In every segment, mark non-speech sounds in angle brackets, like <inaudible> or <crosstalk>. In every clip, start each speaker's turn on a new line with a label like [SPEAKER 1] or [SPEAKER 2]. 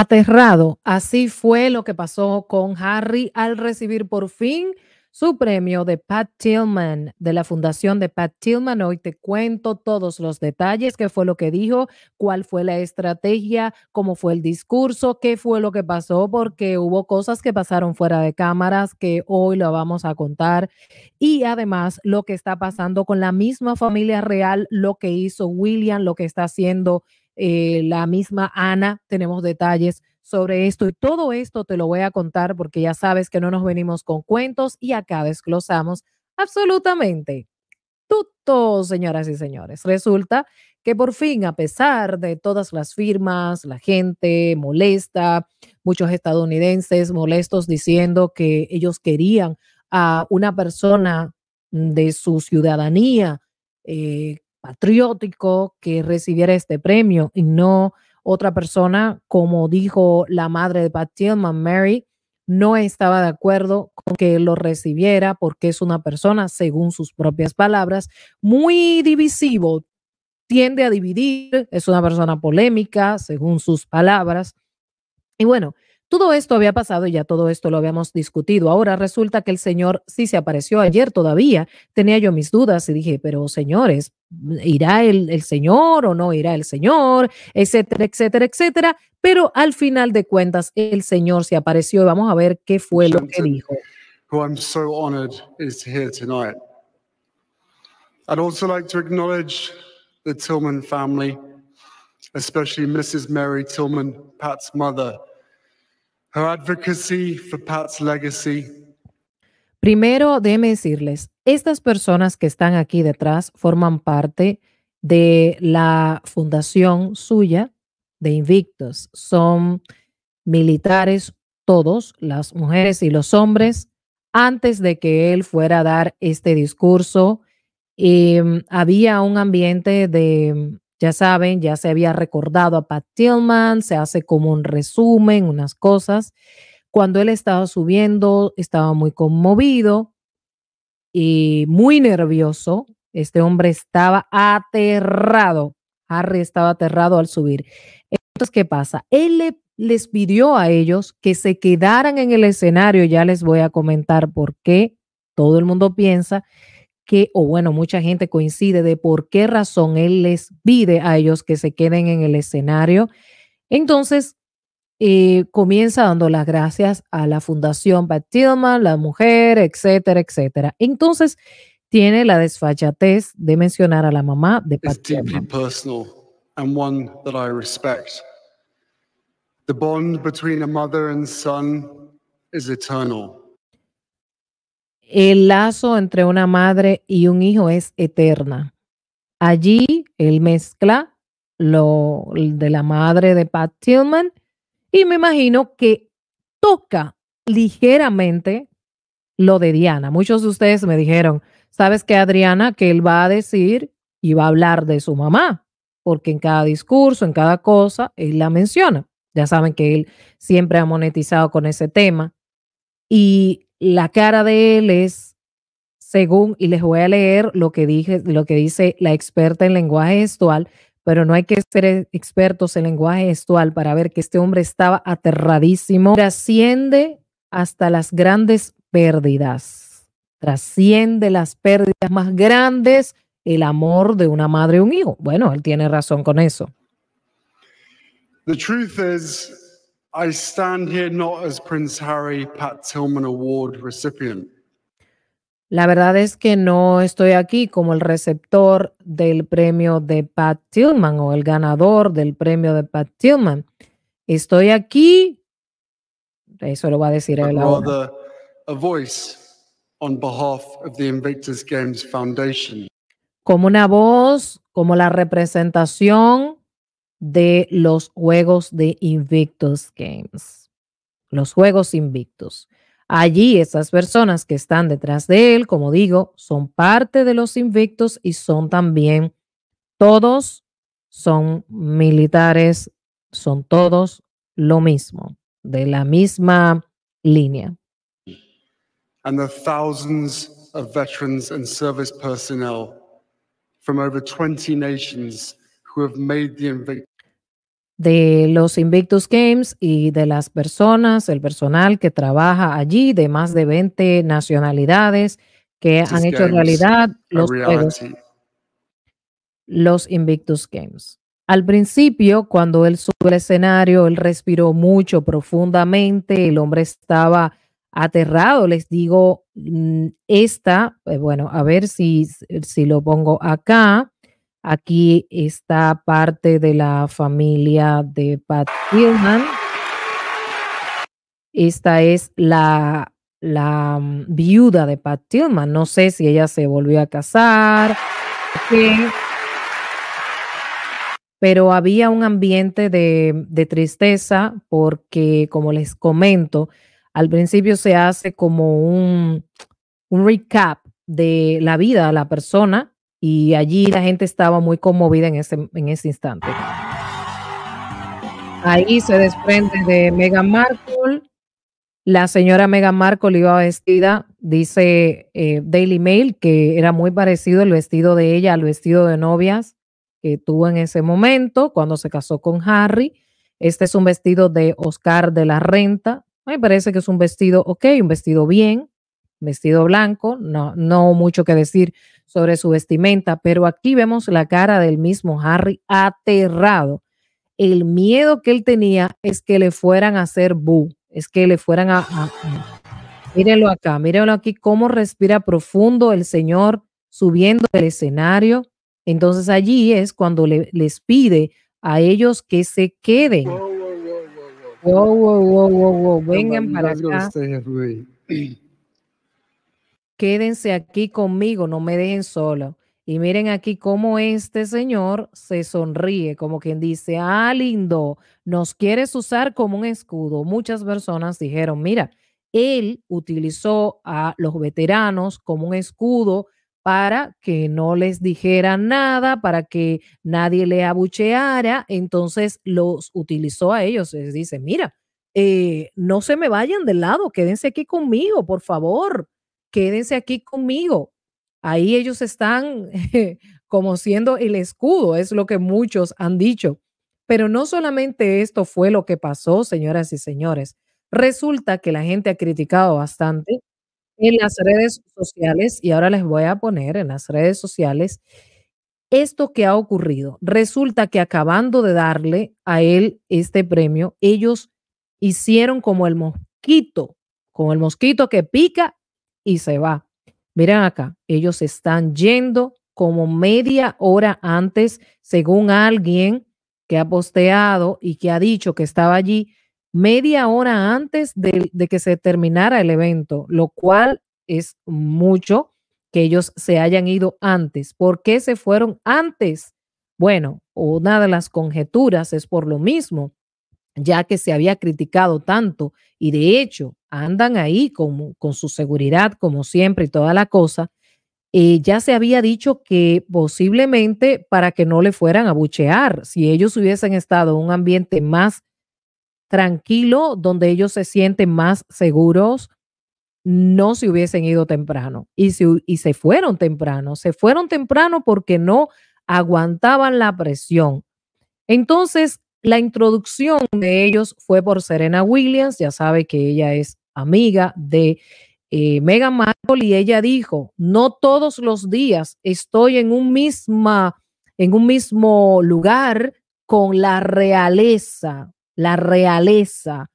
[SPEAKER 1] aterrado. Así fue lo que pasó con Harry al recibir por fin su premio de Pat Tillman, de la fundación de Pat Tillman. Hoy te cuento todos los detalles, qué fue lo que dijo, cuál fue la estrategia, cómo fue el discurso, qué fue lo que pasó, porque hubo cosas que pasaron fuera de cámaras que hoy lo vamos a contar. Y además lo que está pasando con la misma familia real, lo que hizo William, lo que está haciendo eh, la misma Ana, tenemos detalles sobre esto y todo esto te lo voy a contar porque ya sabes que no nos venimos con cuentos y acá desglosamos absolutamente todo, señoras y señores. Resulta que por fin, a pesar de todas las firmas, la gente molesta, muchos estadounidenses molestos diciendo que ellos querían a una persona de su ciudadanía eh, patriótico que recibiera este premio y no otra persona, como dijo la madre de Pat Tillman, Mary, no estaba de acuerdo con que lo recibiera porque es una persona, según sus propias palabras, muy divisivo, tiende a dividir, es una persona polémica, según sus palabras. Y bueno, todo esto había pasado y ya todo esto lo habíamos discutido. Ahora resulta que el Señor sí se apareció ayer todavía. Tenía yo mis dudas y dije, pero señores, ¿irá el, Señor o no irá el Señor? Etcétera, etcétera, etcétera. Pero al final de cuentas, el Señor se apareció y vamos a ver qué fue lo que dijo.
[SPEAKER 2] I'm so honored is here tonight. I'd also like to acknowledge the Tillman family, especially Mrs. Mary Tillman, Pat's mother. Her advocacy for Pat's legacy.
[SPEAKER 1] Primero, déjeme decirles, estas personas que están aquí detrás forman parte de la fundación suya de Invictus. Son militares todos, las mujeres y los hombres, antes de que él fuera a dar este discurso. Em, había un ambiente de ya saben, ya se había recordado a Pat Tillman, se hace como un resumen, unas cosas. Cuando él estaba subiendo, estaba muy conmovido y muy nervioso. Este hombre estaba aterrado. Harry estaba aterrado al subir. Entonces, ¿qué pasa? Él les pidió a ellos que se quedaran en el escenario. Ya les voy a comentar por qué todo el mundo piensa que, o bueno, mucha gente coincide de por qué razón él les pide a ellos que se queden en el escenario. Entonces, eh, comienza dando las gracias a la Fundación Pat la mujer, etcétera, etcétera. Entonces, tiene la desfachatez de mencionar a la mamá de
[SPEAKER 2] Pat personal and one that I respect. The bond between a mother and son is eternal
[SPEAKER 1] el lazo entre una madre y un hijo es eterna. Allí él mezcla lo de la madre de Pat Tillman y me imagino que toca ligeramente lo de Diana. Muchos de ustedes me dijeron, ¿sabes qué, Adriana? Que él va a decir y va a hablar de su mamá, porque en cada discurso, en cada cosa, él la menciona. Ya saben que él siempre ha monetizado con ese tema. Y la cara de él es, según, y les voy a leer lo que, dije, lo que dice la experta en lenguaje gestual, pero no hay que ser expertos en lenguaje gestual para ver que este hombre estaba aterradísimo. Trasciende hasta las grandes pérdidas, trasciende las pérdidas más grandes, el amor de una madre y un hijo. Bueno, él tiene razón con eso.
[SPEAKER 2] The truth is la
[SPEAKER 1] verdad es que no estoy aquí como el receptor del premio de Pat Tillman o el ganador del premio de Pat Tillman. Estoy aquí, eso lo va a decir él Como una voz, como la representación de los Juegos de Invictus Games, los Juegos Invictus. Allí esas personas que están detrás de él, como digo, son parte de los Invictus y son también, todos son militares, son todos lo mismo, de la misma línea.
[SPEAKER 2] And thousands of veterans and service personnel from over 20 nations who have made the invictus
[SPEAKER 1] de los Invictus Games y de las personas, el personal que trabaja allí, de más de 20 nacionalidades que han hecho realidad los los Invictus Games. Al principio, cuando él subió al escenario, él respiró mucho profundamente, el hombre estaba aterrado, les digo, mm, esta, eh, bueno, a ver si, si lo pongo acá. Aquí está parte de la familia de Pat Tillman. Esta es la, la mm, viuda de Pat Tillman. No sé si ella se volvió a casar. Pero había un ambiente de, tristeza porque, como les comento, al principio se hace como un, un recap de la vida de la persona y allí la gente estaba muy conmovida en ese, en ese instante. Ahí se desprende de Meghan Markle. La señora Meghan Markle iba vestida, dice eh, Daily Mail, que era muy parecido el vestido de ella al vestido de novias que tuvo en ese momento cuando se casó con Harry. Este es un vestido de Oscar de la Renta. Me parece que es un vestido, ok, un vestido bien, vestido blanco, no, no mucho que decir sobre su vestimenta, pero aquí vemos la cara del mismo Harry aterrado. El miedo que él tenía es que le fueran a hacer boo, es que le fueran a... a mírenlo acá, mírenlo aquí, cómo respira profundo el Señor subiendo el escenario. Entonces allí es cuando les pide a ellos que se queden. Wow, wow, wow, wow, wow, vengan para acá. <clears throat> quédense aquí conmigo, no me dejen solo. Y miren aquí cómo este señor se sonríe, como quien dice, ah, lindo, nos quieres usar como un escudo. Muchas personas dijeron, mira, él utilizó a los veteranos como un escudo para que no les dijera nada, para que nadie le abucheara. Entonces los utilizó a ellos. Les dice, mira, eh, no se me vayan del lado, quédense aquí conmigo, por favor quédense aquí conmigo. Ahí ellos están <laughs> como siendo el escudo, es lo que muchos han dicho. Pero no solamente esto fue lo que pasó, señoras y señores. Resulta que la gente ha criticado bastante en las redes sociales, y ahora les voy a poner en las redes sociales, esto que ha ocurrido. Resulta que acabando de darle a él este premio, ellos hicieron como el mosquito, como el mosquito que pica y se va. Miren acá, ellos están yendo como media hora antes, según alguien que ha posteado y que ha dicho que estaba allí media hora antes de, de, que se terminara el evento, lo cual es mucho que ellos se hayan ido antes. ¿Por qué se fueron antes? Bueno, una de las conjeturas es por lo mismo, ya que se había criticado tanto y de hecho andan ahí con, con su seguridad como siempre y toda la cosa, eh, ya se había dicho que posiblemente para que no le fueran a buchear, si ellos hubiesen estado en un ambiente más tranquilo, donde ellos se sienten más seguros, no se hubiesen ido temprano. Y si y se fueron temprano, se fueron temprano porque no aguantaban la presión. Entonces, la introducción de ellos fue por Serena Williams, ya sabe que ella es amiga de Megan eh, Meghan Markle y ella dijo, no todos los días estoy en un, misma, en un mismo lugar con la realeza, la realeza.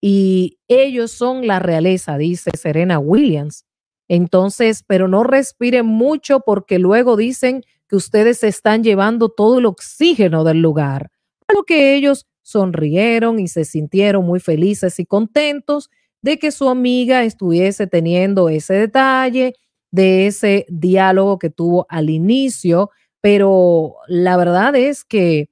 [SPEAKER 1] Y ellos son la realeza, dice Serena Williams. Entonces, pero no respiren mucho porque luego dicen que ustedes están llevando todo el oxígeno del lugar lo que ellos sonrieron y se sintieron muy felices y contentos de que su amiga estuviese teniendo ese detalle, de ese diálogo que tuvo al inicio, pero la verdad es que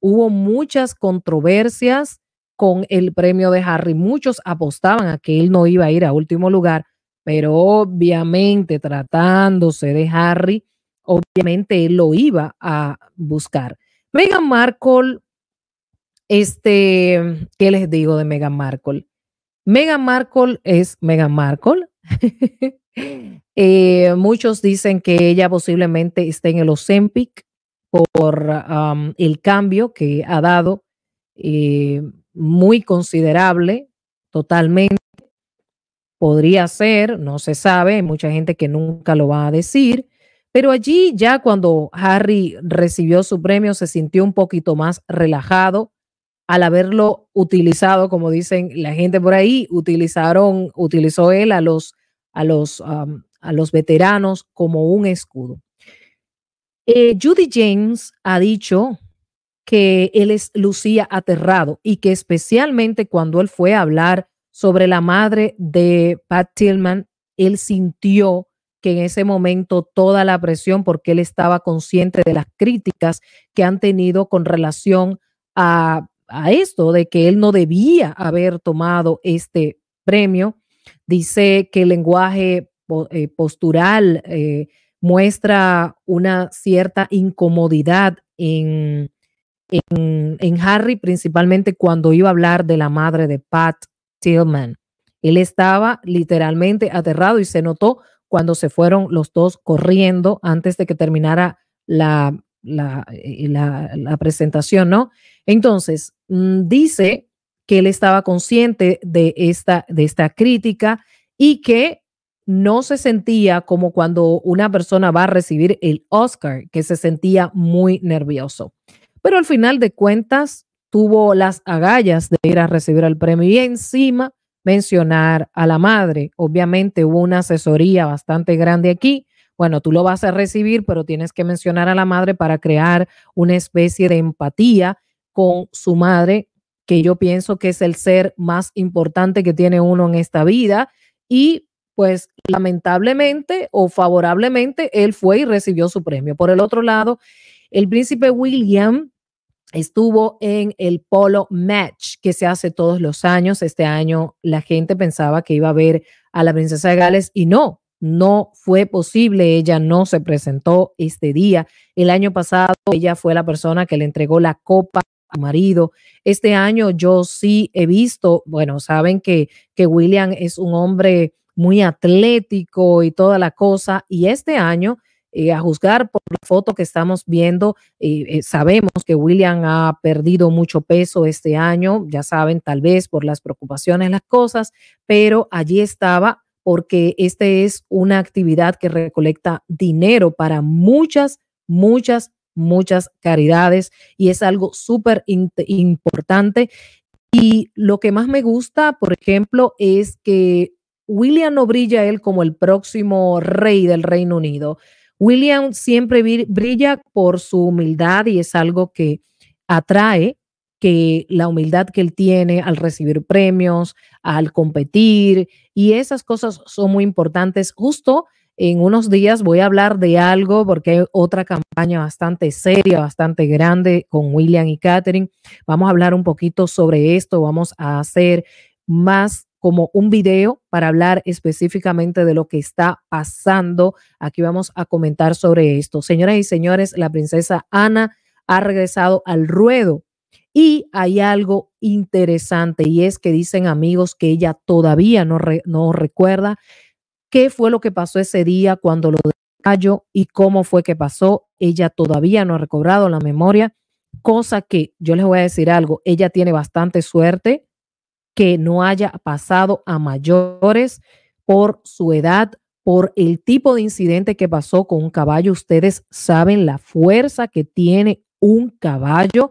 [SPEAKER 1] hubo muchas controversias con el premio de Harry. Muchos apostaban a que él no iba a ir a último lugar, pero obviamente tratándose de Harry, obviamente él lo iba a buscar. Megan Markle este, ¿qué les digo de Meghan Markle? Meghan Markle es Meghan Markle. <laughs> Mm. Eh, muchos dicen que ella posiblemente esté en el Osempic por el cambio que ha dado eh, muy considerable, totalmente. Podría ser, no se sabe, hay mucha gente que nunca lo va a decir, pero allí ya cuando Harry recibió su premio se sintió un poquito más relajado, al haberlo utilizado, como dicen la gente por ahí, utilizaron, utilizó él a los, a los, a los veteranos como un escudo. Eh, Judy James ha dicho que él es, lucía aterrado y que especialmente cuando él fue a hablar sobre la madre de Pat Tillman, él sintió que en ese momento toda la presión, porque él estaba consciente de las críticas que han tenido con relación a a esto de que él no debía haber tomado este premio. Dice que el lenguaje eh, postural eh, muestra una cierta incomodidad en, en, Harry, principalmente cuando iba a hablar de la madre de Pat Tillman. Él estaba literalmente aterrado y se notó cuando se fueron los dos corriendo antes de que terminara la, la, eh, la presentación, ¿no? Entonces, Mm, dice que él estaba consciente de esta, de esta crítica y que no se sentía como cuando una persona va a recibir el Oscar, que se sentía muy nervioso. Pero al final de cuentas tuvo las agallas de ir a recibir el premio y encima mencionar a la madre. Obviamente hubo una asesoría bastante grande aquí. Bueno, tú lo vas a recibir, pero tienes que mencionar a la madre para crear una especie de empatía con su madre, que yo pienso que es el ser más importante que tiene uno en esta vida. Y pues lamentablemente o favorablemente, él fue y recibió su premio. Por el otro lado, el príncipe William estuvo en el Polo Match que se hace todos los años. Este año la gente pensaba que iba a ver a la princesa de Gales y no, no fue posible. Ella no se presentó este día. El año pasado ella fue la persona que le entregó la copa marido. Este año yo sí he visto, bueno, saben que, que William es un hombre muy atlético y toda la cosa, y este año... Eh, a juzgar por la foto que estamos viendo, eh, eh, sabemos que William ha perdido mucho peso este año, ya saben, tal vez por las preocupaciones, las cosas, pero allí estaba porque esta es una actividad que recolecta dinero para muchas, muchas muchas caridades y es algo súper importante. Y lo que más me gusta, por ejemplo, es que William no brilla él como el próximo rey del Reino Unido. William siempre brilla por su humildad y es algo que atrae que la humildad que él tiene al recibir premios, al competir y esas cosas son muy importantes justo en unos días voy a hablar de algo porque hay otra campaña bastante seria, bastante grande con William y Catherine. Vamos a hablar un poquito sobre esto, vamos a hacer más como un video para hablar específicamente de lo que está pasando. Aquí vamos a comentar sobre esto. Señoras y señores, la princesa Ana ha regresado al ruedo y hay algo interesante y es que dicen amigos que ella todavía no, no recuerda qué fue lo que pasó ese día cuando lo cayó y cómo fue que pasó. Ella todavía no ha recobrado la memoria, cosa que yo les voy a decir algo, ella tiene bastante suerte que no haya pasado a mayores por su edad, por el tipo de incidente que pasó con un caballo. Ustedes saben la fuerza que tiene un caballo.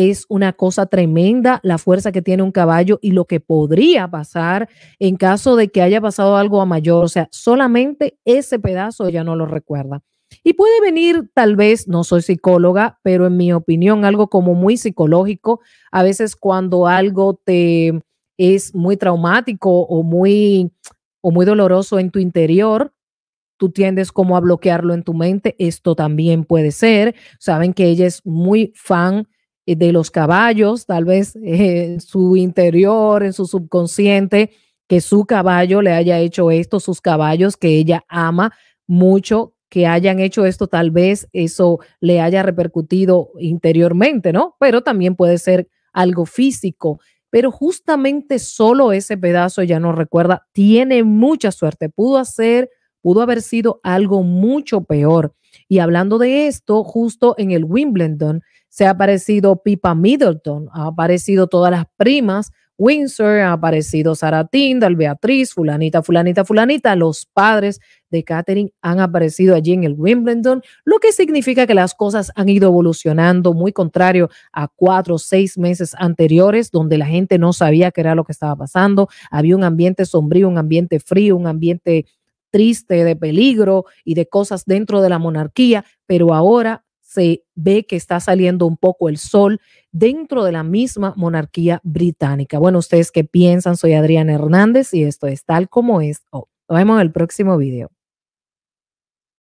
[SPEAKER 1] Es una cosa tremenda la fuerza que tiene un caballo y lo que podría pasar en caso de que haya pasado algo a mayor. O sea, solamente ese pedazo ya no lo recuerda. Y puede venir tal vez, no soy psicóloga, pero en mi opinión algo como muy psicológico, a veces cuando algo te es muy traumático o muy o muy doloroso en tu interior, tú tiendes como a bloquearlo en tu mente, esto también puede ser. Saben que ella es muy fan eh, de los caballos, tal vez eh, en su interior, en su subconsciente, que su caballo le haya hecho esto, sus caballos que ella ama mucho, que hayan hecho esto, tal vez eso le haya repercutido interiormente, ¿no? Pero también puede ser algo físico. Pero justamente solo ese pedazo ya no recuerda, tiene mucha suerte, pudo hacer, pudo haber sido algo mucho peor. Y hablando de esto, justo en el Wimbledon, se ha aparecido Pipa Middleton, ha aparecido todas las primas, Windsor, ha aparecido Sara Tindal, Beatriz, fulanita, fulanita, fulanita, los padres de Catherine han aparecido allí en el Wimbledon, lo que significa que las cosas han ido evolucionando muy contrario a cuatro o seis meses anteriores, donde la gente no sabía qué era lo que estaba pasando, había un ambiente sombrío, un ambiente frío, un ambiente triste, de peligro y de cosas dentro de la monarquía, pero ahora se ve que está saliendo un poco el sol dentro de la misma monarquía británica. Bueno, ¿ustedes qué piensan? Soy Adrián Hernández y esto es tal como es. nos vemos en el próximo video.